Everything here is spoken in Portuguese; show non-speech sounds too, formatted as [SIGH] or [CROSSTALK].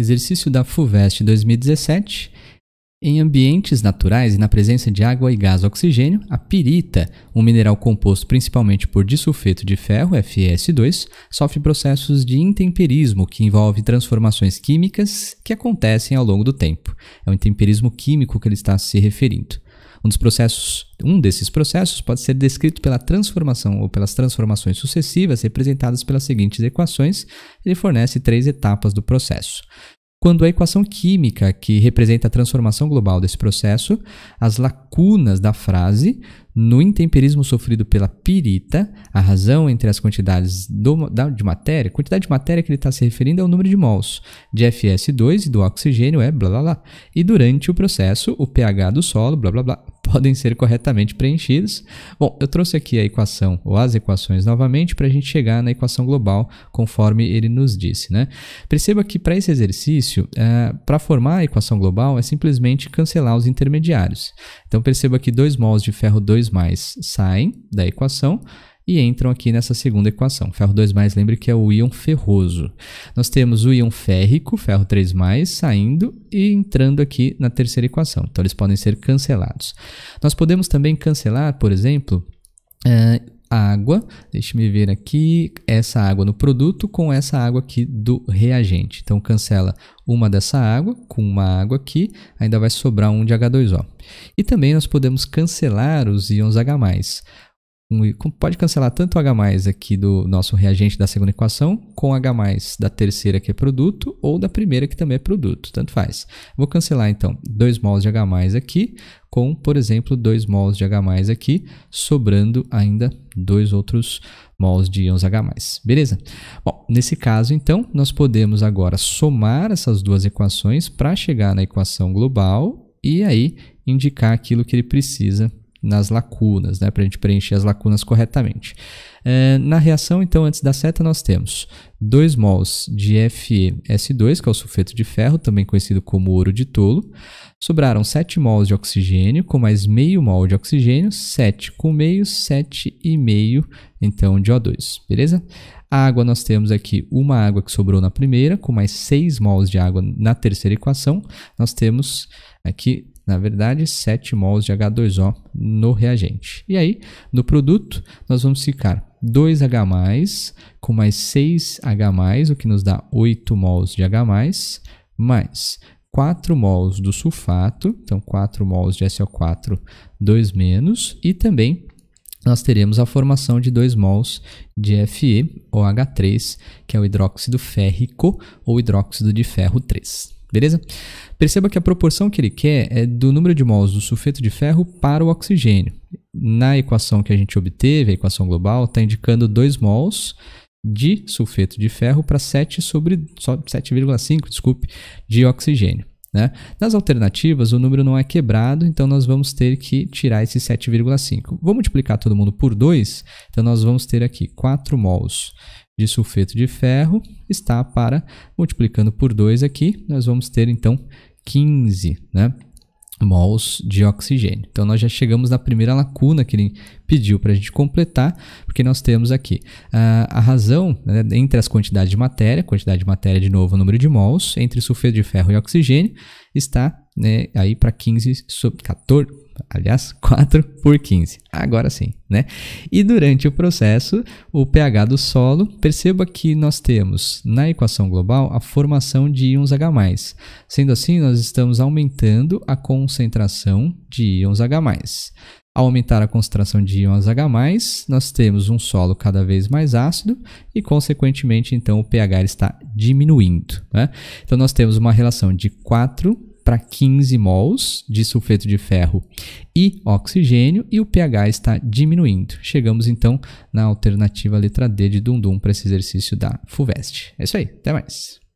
Exercício da FUVEST 2017. Em ambientes naturais e na presença de água e gás oxigênio, a pirita, um mineral composto principalmente por disulfeto de ferro, FeS2, sofre processos de intemperismo que envolve transformações químicas que acontecem ao longo do tempo. É o intemperismo químico que ele está se referindo. Um dos processos, um desses processos pode ser descrito pela transformação ou pelas transformações sucessivas representadas pelas seguintes equações. Ele fornece três etapas do processo quando a equação química, que representa a transformação global desse processo, as lacunas da frase, no intemperismo sofrido pela pirita, a razão entre as quantidades do, da, de matéria, quantidade de matéria que ele está se referindo é o número de mols de Fs2 e do oxigênio é blá blá blá. E durante o processo, o pH do solo, blá blá blá podem ser corretamente preenchidos. Bom, eu trouxe aqui a equação ou as equações novamente para a gente chegar na equação global conforme ele nos disse. Né? Perceba que para esse exercício, é, para formar a equação global é simplesmente cancelar os intermediários. Então perceba que 2 mols de ferro 2 saem da equação e entram aqui nessa segunda equação. Ferro 2, lembre que é o íon ferroso. Nós temos o íon férrico, ferro 3, saindo e entrando aqui na terceira equação. Então, eles podem ser cancelados. Nós podemos também cancelar, por exemplo, uh, água, deixe-me ver aqui, essa água no produto com essa água aqui do reagente. Então, cancela uma dessa água com uma água aqui, ainda vai sobrar um de H2O. E também nós podemos cancelar os íons H+ pode cancelar tanto o H aqui do nosso reagente da segunda equação com H da terceira que é produto ou da primeira que também é produto, tanto faz. Vou cancelar então 2 mols de H aqui com, por exemplo, 2 mols de H aqui, sobrando ainda dois outros mols de íons H+. Beleza? Bom, nesse caso, então, nós podemos agora somar essas duas equações para chegar na equação global e aí indicar aquilo que ele precisa nas lacunas, né, para a gente preencher as lacunas corretamente. É, na reação, então, antes da seta, nós temos 2 mols de FeS2, que é o sulfeto de ferro, também conhecido como ouro de tolo. Sobraram 7 mols de oxigênio, com mais meio mol de oxigênio, 7 com meio, 7,5, então, de O2, beleza? A água, nós temos aqui uma água que sobrou na primeira, com mais 6 mols de água na terceira equação. Nós temos aqui na verdade, 7 mols de H2O no reagente. E aí, no produto, nós vamos ficar 2H+, com mais 6H+, o que nos dá 8 mols de H+, mais 4 mols do sulfato, então 4 mols de SO4, 2 menos, e também nós teremos a formação de dois mols de Fe, ou H3, que é o hidróxido férrico ou hidróxido de ferro 3. Beleza? Perceba que a proporção que ele quer é do número de mols do sulfeto de ferro para o oxigênio. Na equação que a gente obteve, a equação global, está indicando 2 mols de sulfeto de ferro para sobre 7,5, desculpe, de oxigênio. Né? Nas alternativas, o número não é quebrado, então nós vamos ter que tirar esse 7,5. Vou multiplicar todo mundo por 2, então nós vamos ter aqui 4 mols de sulfeto de ferro está para, multiplicando por 2 aqui, nós vamos ter então 15, né? mols de oxigênio. Então, nós já chegamos na primeira lacuna que ele pediu para a gente completar, porque nós temos aqui a, ah, a razão né, entre as quantidades de matéria, quantidade de matéria de novo, o número de mols, entre sulfeto de ferro e oxigênio, está né, aí para 15 sobre 14, aliás, 4 [LAUGHS] por 15. Agora sim, né? E durante o processo, o pH do solo, perceba que nós temos na equação global a formação de íons H+. Sendo assim, nós estamos aumentando a concentração de íons H+. Ao aumentar a concentração de íons H+, nós temos um solo cada vez mais ácido e, consequentemente, então, o pH está diminuindo. Né? Então, nós temos uma relação de 4 para 15 mols de sulfeto de ferro e oxigênio e o pH está diminuindo. Chegamos então na alternativa letra D de Dundum para esse exercício da FUVEST. É isso aí, até mais.